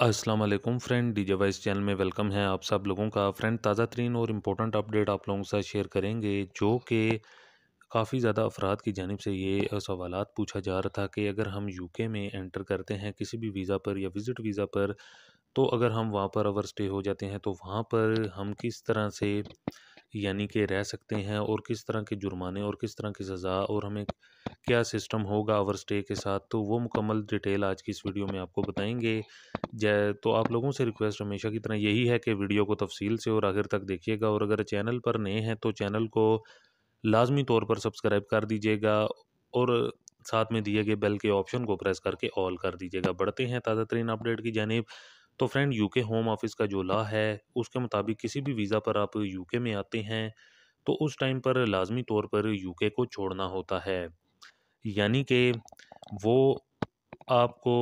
अस्सलाम वालेकुम friend J voice channel में वेलकम है आप सब लोगों का फ्रेंड ताज़ा तरीन और इम्पोर्टेंट अपडेट आप लोगों के साथ शेयर करेंगे जो कि काफ़ी ज़्यादा अफराद की जानब से ये सवाल पूछा जा रहा था कि अगर हम यू के में एंटर करते हैं किसी भी वीज़ा पर या विज़िट वीज़ा पर तो अगर हम वहाँ पर अवर स्टे हो जाते हैं तो वहाँ पर हम किस तरह से यानी कि रह सकते हैं और किस तरह के जुर्माने और किस तरह की सज़ा और हमें क्या सिस्टम होगा अवर स्टे के साथ तो वो मुकम्मल डिटेल आज की इस वीडियो में आपको बताएंगे जय तो आप लोगों से रिक्वेस्ट हमेशा की तरह यही है कि वीडियो को तफसील से और आखिर तक देखिएगा और अगर चैनल पर नए हैं तो चैनल को लाजमी तौर पर सब्सक्राइब कर दीजिएगा और साथ में दिए गए बेल के ऑप्शन को प्रेस करके ऑल कर दीजिएगा बढ़ते हैं ताज़ा तरीन अपडेट की जानब तो फ्रेंड यूके होम ऑफिस का जो ला है उसके मुताबिक किसी भी वीज़ा पर आप यूके में आते हैं तो उस टाइम पर लाजमी तौर पर यूके को छोड़ना होता है यानी कि वो आपको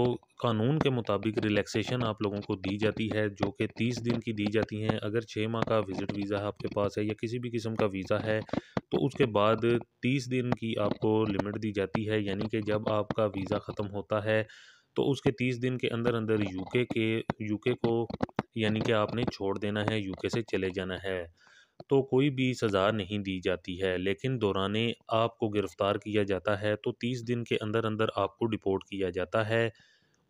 कानून के मुताबिक रिलैक्सेशन आप लोगों को दी जाती है जो कि तीस दिन की दी जाती हैं अगर छः माह का विज़िट वीज़ा आपके पास है या किसी भी किस्म का वीज़ा है तो उसके बाद तीस दिन की आपको लिमिट दी जाती है यानी कि जब आपका वीज़ा ख़त्म होता है तो उसके तीस दिन के अंदर अंदर यूके के यूके को यानी कि आपने छोड़ देना है यूके से चले जाना है तो कोई भी सज़ा नहीं दी जाती है लेकिन दौरान आपको गिरफ़्तार किया जाता है तो तीस दिन के अंदर अंदर आपको डिपोर्ट किया जाता है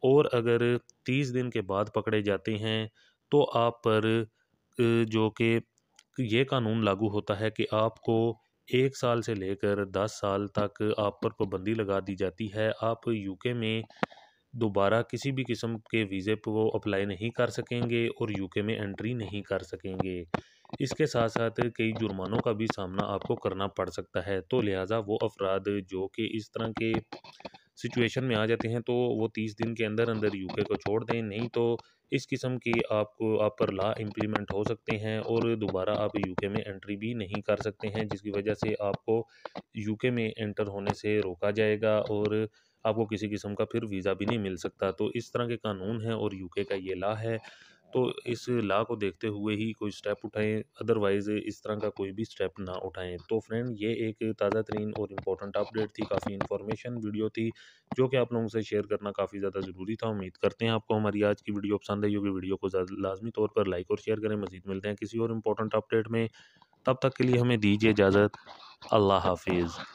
और अगर तीस दिन के बाद पकड़े जाते हैं तो आप पर जो कि ये कानून लागू होता है कि आपको एक साल से लेकर दस साल तक आप पर पाबंदी लगा दी जाती है आप यूके में दोबारा किसी भी किस्म के वीज़े पर वो अप्लाई नहीं कर सकेंगे और यूके में एंट्री नहीं कर सकेंगे इसके साथ साथ कई जुर्मानों का भी सामना आपको करना पड़ सकता है तो लिहाजा वो अफराद जो कि इस तरह के हाँ। सिचुएशन में आ जाते हैं तो वो तीस दिन के अंदर अंदर यूके को छोड़ दें नहीं तो इस किस्म की आपको आप पर ला इम्प्लीमेंट हो सकते हैं और दोबारा आप यूके में एंट्री भी नहीं कर सकते हैं जिसकी वजह से आपको यूके में एंटर होने से रोका जाएगा और आपको किसी किस्म का फिर वीज़ा भी नहीं मिल सकता तो इस तरह के कानून हैं और यूके का ये ला है तो इस लॉ को देखते हुए ही कोई स्टेप उठाएं अदरवाइज़ इस तरह का कोई भी स्टेप ना उठाएं तो फ्रेंड ये एक ताज़ा तरीन और इम्पोर्टेंट अपडेट थी काफ़ी इन्फॉर्मेशन वीडियो थी जो कि आप लोगों से शेयर करना काफ़ी ज़्यादा ज़रूरी था उम्मीद करते हैं आपको हमारी आज की वीडियो पसंद आई होगी वीडियो को लाजमी तौर पर लाइक और शेयर करें मजीद मिलते हैं किसी और इम्पोर्टेंट अपडेट में तब तक के लिए हमें दीजिए इजाज़त अल्लाह हाफिज़